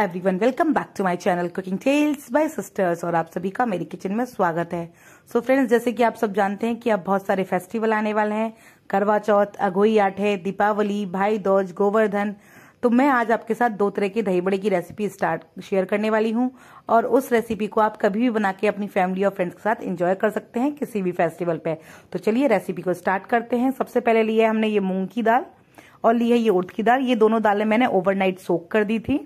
everyone welcome back to my channel cooking tales by sisters और आप सभी का मेरी किचन में स्वागत है सो so फ्रेंड्स जैसे कि आप सब जानते हैं कि अब बहुत सारे फेस्टिवल आने वाले हैं करवा चौथ अगोई आठे दीपावली भाई दौज गोवर्धन तो मैं आज आपके साथ दो तरह के दही बड़े की रेसिपी स्टार्ट शेयर करने वाली हूँ और उस रेसिपी को आप कभी भी बना के अपनी फैमिली और फ्रेंड्स के साथ एंजॉय कर सकते हैं किसी भी फेस्टिवल पे तो चलिए रेसिपी को स्टार्ट करते हैं सबसे पहले लिया हमने ये मूंग की दाल और ली है ये उड़द की दाल ये दोनों दालें मैंने ओवरनाइट सोक कर दी थी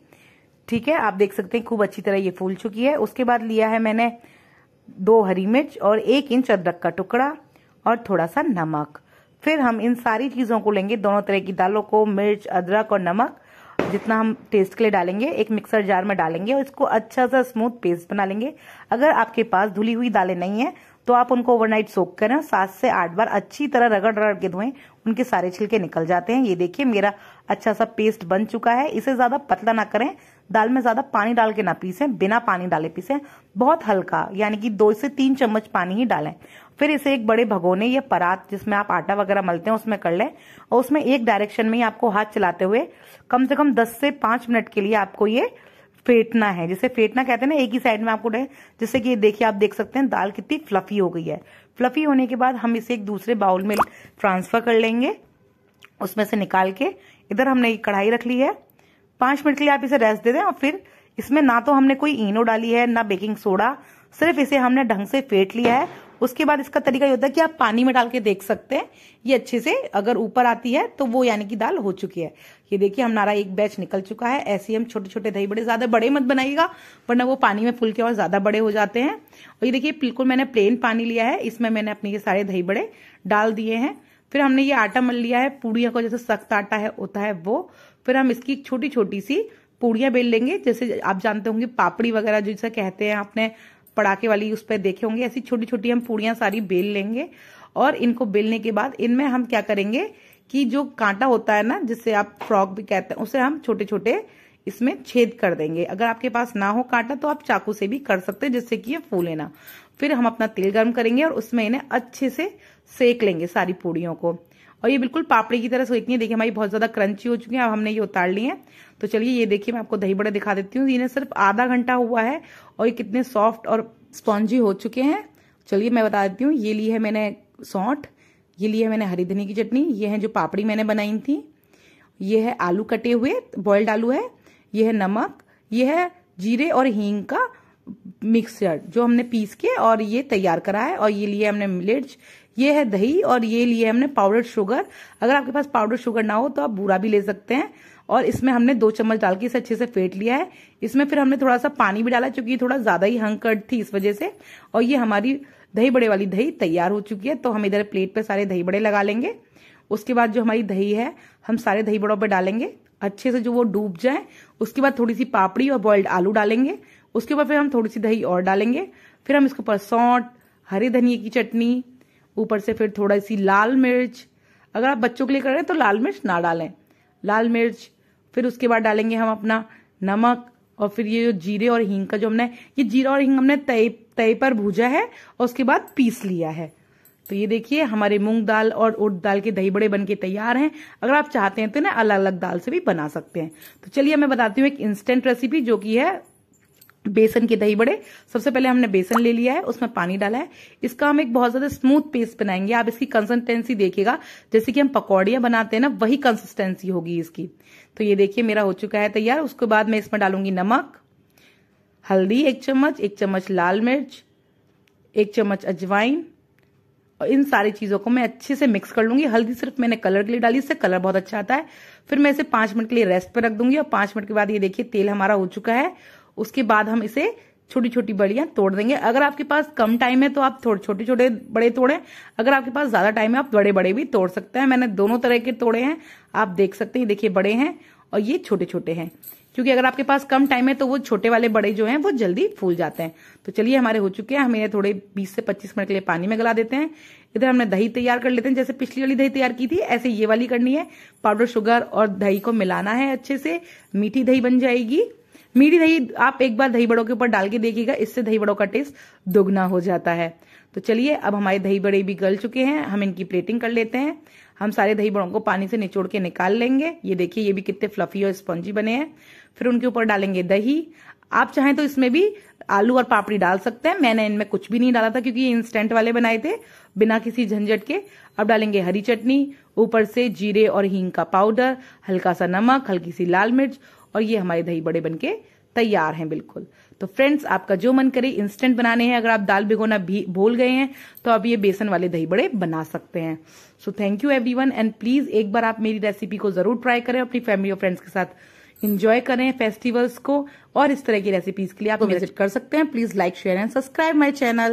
ठीक है आप देख सकते हैं खूब अच्छी तरह ये फूल चुकी है उसके बाद लिया है मैंने दो हरी मिर्च और एक इंच अदरक का टुकड़ा और थोड़ा सा नमक फिर हम इन सारी चीज़ों को लेंगे दोनों तरह की दालों को मिर्च अदरक और नमक जितना हम टेस्ट के लिए डालेंगे एक मिक्सर जार में डालेंगे और इसको अच्छा सा स्मूथ पेस्ट बना लेंगे अगर आपके पास धुली हुई दालें नहीं है तो आप उनको ओवरनाइट सोक करें सात से आठ बार अच्छी तरह रगड़ रगड़ के धोएं उनके सारे छिलके निकल जाते हैं ये देखिए मेरा अच्छा सा पेस्ट बन चुका है इसे ज़्यादा पतला ना करें दाल में ज़्यादा पानी डाल के ना पीसें बिना पानी डाले पीसें बहुत हल्का यानी कि दो से तीन चम्मच पानी ही डालें फिर इसे एक बड़े भगोने या परात जिसमें आप आटा वगैरह मलते हैं उसमें कर लें और उसमें एक डायरेक्शन में ही आपको हाथ चलाते हुए कम से कम दस से पांच मिनट के लिए आपको ये फेटना है जिसे फेंटना कहते हैं ना एक ही साइड में आपको जिससे कि देखिए आप देख सकते हैं दाल कितनी फ्लफी हो गई है फ्लफी होने के बाद हम इसे एक दूसरे बाउल में ट्रांसफर कर लेंगे उसमें से निकाल के इधर हमने कढ़ाई रख ली है पांच मिनट के लिए आप इसे रेस्ट दे दें और फिर इसमें ना तो हमने कोई इनो डाली है ना बेकिंग सोडा सिर्फ इसे हमने ढंग से फेंट लिया है उसके बाद इसका तरीका ये होता है कि आप पानी में डाल के देख सकते हैं ये अच्छे से अगर ऊपर आती है तो वो यानी कि दाल हो चुकी है ये देखिए हमारा एक बैच निकल चुका है ऐसे ही हम छोटे छोटे दही बड़े ज्यादा बड़े मत बनाइएगा वरना वो पानी में फूल के और ज्यादा बड़े हो जाते हैं और ये देखिए बिल्कुल मैंने प्लेन पानी लिया है इसमें मैंने अपने ये सारे दही बड़े डाल दिए हैं फिर हमने ये आटा मल लिया है पूड़िया को जैसे सख्त आटा है होता है वो फिर हम इसकी छोटी छोटी सी पूड़िया बेल लेंगे जैसे आप जानते होंगे पापड़ी वगैरह जो कहते हैं आपने पड़ाके वाली उस पर देखे होंगे ऐसी छोटी छोटी हम पूड़ियाँ सारी बेल लेंगे और इनको बेलने के बाद इनमें हम क्या करेंगे कि जो कांटा होता है ना जिससे आप फ्रॉक भी कहते हैं उसे हम छोटे छोटे इसमें छेद कर देंगे अगर आपके पास ना हो कांटा तो आप चाकू से भी कर सकते हैं जिससे कि ये फूले ना फिर हम अपना तेल गर्म करेंगे और उसमें इन्हें अच्छे से सेक लेंगे सारी पूड़ियों को और ये बिल्कुल पापड़ी की तरह सेकनी है देखिए हमारी बहुत ज़्यादा क्रंची हो चुकी है अब हमने ये उतार ली है तो चलिए ये देखिए मैं आपको दही बड़े दिखा देती हूँ इन्हें सिर्फ आधा घंटा हुआ है और ये कितने सॉफ्ट और स्पॉन्जी हो चुके हैं चलिए मैं बता देती हूँ ये ली है मैंने सौंठ ये ली है मैंने हरी धनी की चटनी ये है जो पापड़ी मैंने बनाई थी ये है आलू कटे हुए बॉयल्ड आलू है ये है नमक ये है जीरे और हींग का मिक्सचर जो हमने पीस के और ये तैयार करा है और ये लिए हमने मिर्च ये है दही और ये लिए हमने पाउडर्ड शुगर अगर आपके पास पाउडर शुगर ना हो तो आप बूरा भी ले सकते हैं और इसमें हमने दो चम्मच डाल के इसे अच्छे से फेंट लिया है इसमें फिर हमने थोड़ा सा पानी भी डाला क्योंकि थोड़ा ज्यादा ही हंग थी इस वजह से और ये हमारी दही बड़े वाली दही तैयार हो चुकी है तो हम इधर प्लेट पे सारे दही बड़े लगा लेंगे उसके बाद जो हमारी दही है हम सारे दही बड़ों पर डालेंगे अच्छे से जो वो डूब जाए उसके बाद थोड़ी सी पापड़ी और बॉइल्ड आलू डालेंगे उसके बाद फिर हम थोड़ी सी दही और डालेंगे फिर हम इसके ऊपर सौंठ हरे धनिए की चटनी ऊपर से फिर थोड़ा सी लाल मिर्च अगर आप बच्चों के लिए कर रहे हैं तो लाल मिर्च ना डालें लाल मिर्च फिर उसके बाद डालेंगे हम अपना नमक और फिर ये जो जीरे और हींग का जो हमने ये जीरा और हींग हमने तय तय पर भूजा है और उसके बाद पीस लिया है तो ये देखिए हमारे मूंग दाल और उर्द दाल के दही बड़े बनके तैयार हैं अगर आप चाहते हैं तो ना अलग अलग दाल से भी बना सकते हैं तो चलिए मैं बताती हूँ एक इंस्टेंट रेसिपी जो की है बेसन के दही बड़े सबसे पहले हमने बेसन ले लिया है उसमें पानी डाला है इसका हम एक बहुत ज्यादा स्मूथ पेस्ट बनाएंगे आप इसकी कंसिस्टेंसी देखिएगा जैसे कि हम पकौड़ियां बनाते हैं ना वही कंसिस्टेंसी होगी इसकी तो ये देखिए मेरा हो चुका है तैयार उसके बाद मैं इसमें डालूंगी नमक हल्दी एक चम्मच एक चम्मच लाल मिर्च एक चम्मच अजवाइन और इन सारी चीज़ों को मैं अच्छे से मिक्स कर लूंगी हल्दी सिर्फ मैंने कलर के लिए डाली इससे कलर बहुत अच्छा आता है फिर मैं इसे पांच मिनट के लिए रेस्ट पर रख दूंगी और पांच मिनट के बाद ये देखिए तेल हमारा हो चुका है उसके बाद हम इसे छोटी छोटी बड़ियां तोड़ देंगे अगर आपके पास कम टाइम है तो आप थोड़े छोटे छोटे बड़े तोड़ें अगर आपके पास ज्यादा टाइम है आप बड़े बड़े भी तोड़ सकते हैं मैंने दोनों तरह के तोड़े हैं आप देख सकते हैं देखिए बड़े हैं और ये छोटे छोटे हैं क्योंकि अगर आपके पास कम टाइम है तो वो छोटे वाले बड़े जो है वो जल्दी फूल जाते हैं तो चलिए हमारे हो चुके हैं हम इन्हें थोड़े बीस से पच्चीस मिनट के लिए पानी में गला देते हैं इधर हमने दही तैयार कर लेते हैं जैसे पिछली वाली दही तैयार की थी ऐसे ये वाली करनी है पाउडर शुगर और दही को मिलाना है अच्छे से मीठी दही बन जाएगी मीठी दही आप एक बार दही बड़ों के ऊपर डाल के देखिएगा इससे दही बड़ों का टेस्ट दोगुना हो जाता है तो चलिए अब हमारे दही बड़े भी गल चुके हैं हम इनकी प्लेटिंग कर लेते हैं हम सारे दही बड़ों को पानी से निचोड़ के निकाल लेंगे ये देखिए ये भी कितने फ्लफी और स्पॉन्जी बने हैं फिर उनके ऊपर डालेंगे दही आप चाहें तो इसमें भी आलू और पापड़ी डाल सकते हैं मैंने इनमें कुछ भी नहीं डाला था क्योंकि ये इंस्टेंट वाले बनाए थे बिना किसी झंझट के अब डालेंगे हरी चटनी ऊपर से जीरे और हींग का पाउडर हल्का सा नमक हल्की सी लाल मिर्च और ये हमारे दही बड़े बनके तैयार हैं बिल्कुल तो फ्रेंड्स आपका जो मन करे इंस्टेंट बनाने हैं अगर आप दाल भिगोना भी भूल गए हैं तो आप ये बेसन वाले दही बड़े बना सकते हैं so thank you everyone and please एक बार आप मेरी रेसिपी को जरूर ट्राई करें अपनी फैमिली और फ्रेंड्स के साथ इंजॉय करें फेस्टिवल्स को और इस तरह की रेसिपीज के लिए आप विजिट तो कर सकते हैं please like share and subscribe my channel